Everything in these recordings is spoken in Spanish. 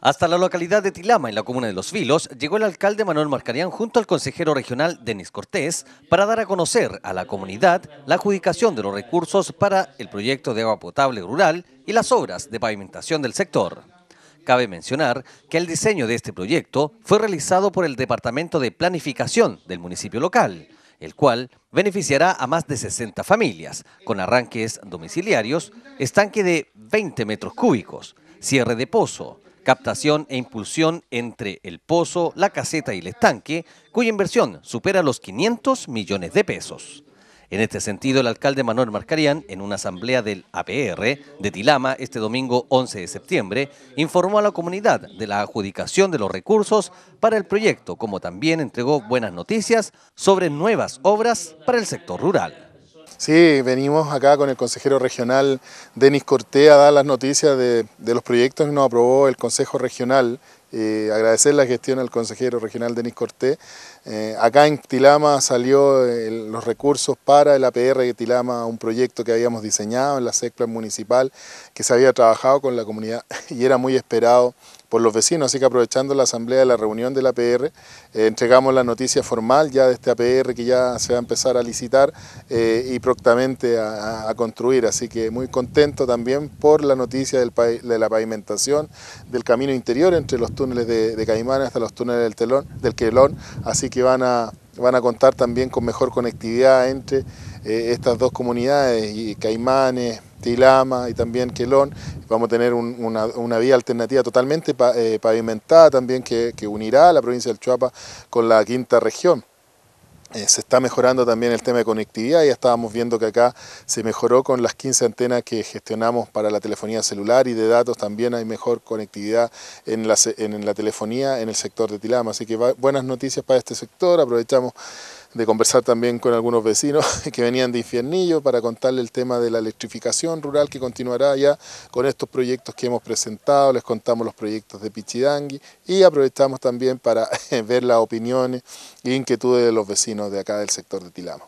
Hasta la localidad de Tilama, en la comuna de Los Vilos, llegó el alcalde Manuel Marcarián junto al consejero regional Denis Cortés para dar a conocer a la comunidad la adjudicación de los recursos para el proyecto de agua potable rural y las obras de pavimentación del sector. Cabe mencionar que el diseño de este proyecto fue realizado por el Departamento de Planificación del municipio local, el cual beneficiará a más de 60 familias, con arranques domiciliarios, estanque de 20 metros cúbicos, cierre de pozo, captación e impulsión entre el pozo, la caseta y el estanque, cuya inversión supera los 500 millones de pesos. En este sentido, el alcalde Manuel Marcarían en una asamblea del APR de Tilama este domingo 11 de septiembre, informó a la comunidad de la adjudicación de los recursos para el proyecto, como también entregó buenas noticias sobre nuevas obras para el sector rural. Sí, venimos acá con el consejero regional Denis Cortea a dar las noticias de, de los proyectos que nos aprobó el Consejo Regional eh, agradecer la gestión al consejero regional Denis Cortés. Eh, acá en Tilama salió eh, los recursos para el APR de Tilama, un proyecto que habíamos diseñado en la SECPLAN municipal, que se había trabajado con la comunidad y era muy esperado por los vecinos. Así que aprovechando la asamblea de la reunión del APR, eh, entregamos la noticia formal ya de este APR que ya se va a empezar a licitar eh, y prontamente a, construir. Así que muy contento también por la noticia del, de la pavimentación del camino interior entre los túneles de, de Caimán hasta los túneles del, telón, del Quelón. Así que van a, van a contar también con mejor conectividad entre eh, estas dos comunidades, y Caimanes, Tilama y también Quelón, vamos a tener una, vía alternativa totalmente eh, pavimentada también que, unirá a la provincia del Chuapa con la quinta región eh, se está mejorando también el tema de conectividad, ya estábamos viendo que acá se mejoró con las 15 antenas que gestionamos para la telefonía celular y de datos también hay mejor conectividad en la, en la telefonía en el sector de Tilama, así que buenas noticias para este sector, aprovechamos de conversar también con algunos vecinos que venían de Infiernillo para contarle el tema de la electrificación rural que continuará ya con estos proyectos que hemos presentado, les contamos los proyectos de Pichidangui y aprovechamos también para ver las opiniones e inquietudes de los vecinos de acá del sector de Tilama.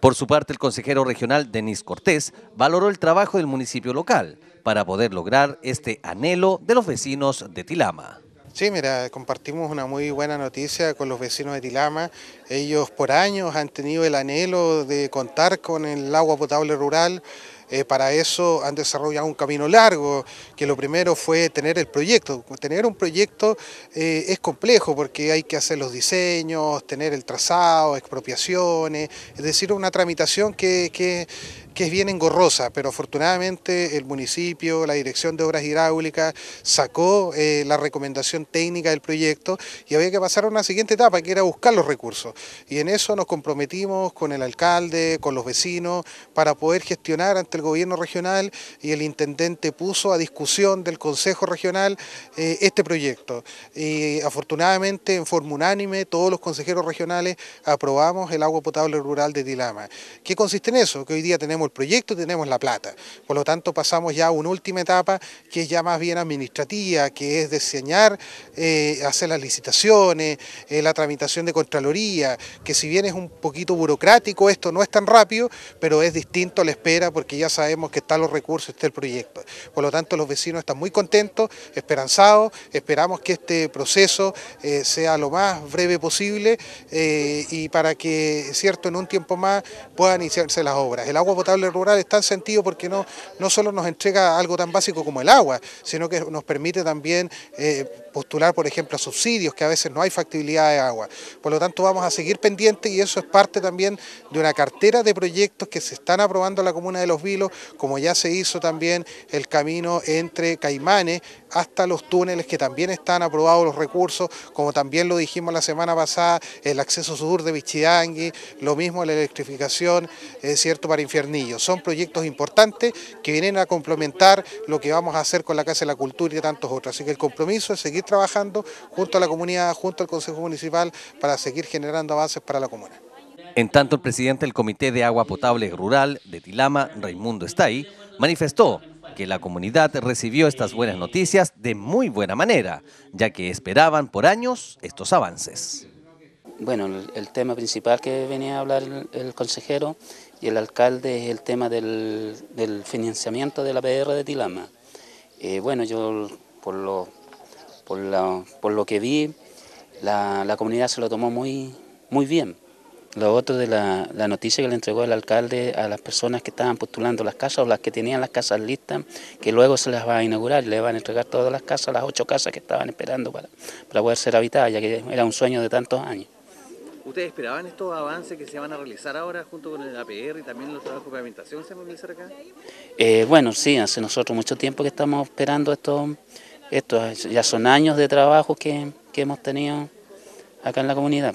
Por su parte, el consejero regional Denis Cortés valoró el trabajo del municipio local para poder lograr este anhelo de los vecinos de Tilama. Sí, mira, compartimos una muy buena noticia con los vecinos de Tilama. Ellos por años han tenido el anhelo de contar con el agua potable rural. Eh, para eso han desarrollado un camino largo, que lo primero fue tener el proyecto. Tener un proyecto eh, es complejo porque hay que hacer los diseños, tener el trazado, expropiaciones, es decir, una tramitación que que es bien engorrosa, pero afortunadamente el municipio, la Dirección de Obras Hidráulicas sacó eh, la recomendación técnica del proyecto y había que pasar a una siguiente etapa, que era buscar los recursos. Y en eso nos comprometimos con el alcalde, con los vecinos, para poder gestionar ante el gobierno regional y el intendente puso a discusión del Consejo Regional eh, este proyecto. Y afortunadamente en forma unánime todos los consejeros regionales aprobamos el agua potable rural de Dilama. ¿Qué consiste en eso? Que hoy día tenemos el proyecto, tenemos la plata. Por lo tanto, pasamos ya a una última etapa que es ya más bien administrativa, que es diseñar, eh, hacer las licitaciones, eh, la tramitación de Contraloría, que si bien es un poquito burocrático, esto no es tan rápido, pero es distinto a la espera porque ya sabemos que están los recursos, está el proyecto. Por lo tanto, los vecinos están muy contentos, esperanzados, esperamos que este proceso eh, sea lo más breve posible y para que, cierto, en un tiempo más puedan iniciarse las obras. El agua potable rural está en sentido porque no, no solo nos entrega algo tan básico como el agua, sino que nos permite también eh, postular, por ejemplo, a subsidios, que a veces no hay factibilidad de agua. Por lo tanto, vamos a seguir pendiente y eso es parte también de una cartera de proyectos que se están aprobando en la comuna de Los Vilos, como ya se hizo también el camino entre Caimanes hasta los túneles que también están aprobados los recursos, como también lo dijimos la semana pasada, el acceso sur de Vichidangui, lo mismo la electrificación, es eh, cierto, para Infiernillo. Son proyectos importantes que vienen a complementar lo que vamos a hacer con la Casa de la Cultura y tantos otros. Así que el compromiso es seguir trabajando junto a la comunidad, junto al Consejo Municipal, para seguir generando avances para la comuna. En tanto, el presidente del Comité de Agua Potable Rural de Tilama, Raimundo Estay, manifestó que la comunidad recibió estas buenas noticias de muy buena manera, ya que esperaban por años estos avances. Bueno, el, tema principal que venía a hablar el, consejero y el alcalde es el tema del, financiamiento de la PR de Tilama. Eh, bueno, yo por lo, por, lo que vi, la, la comunidad se lo tomó muy, muy bien. Lo otro de la, la, noticia que le entregó el alcalde a las personas que estaban postulando las casas o las que tenían las casas listas, que luego se las va a inaugurar, le van a entregar todas las casas, las ocho casas que estaban esperando para, para poder ser habitadas, ya que era un sueño de tantos años. ¿Ustedes esperaban estos avances que se van a realizar ahora junto con el APR y también los trabajos de pavimentación se van a realizar acá? Eh, bueno, sí, hace nosotros mucho tiempo que estamos esperando esto. estos ya son años de trabajo que, que hemos tenido acá en la comunidad.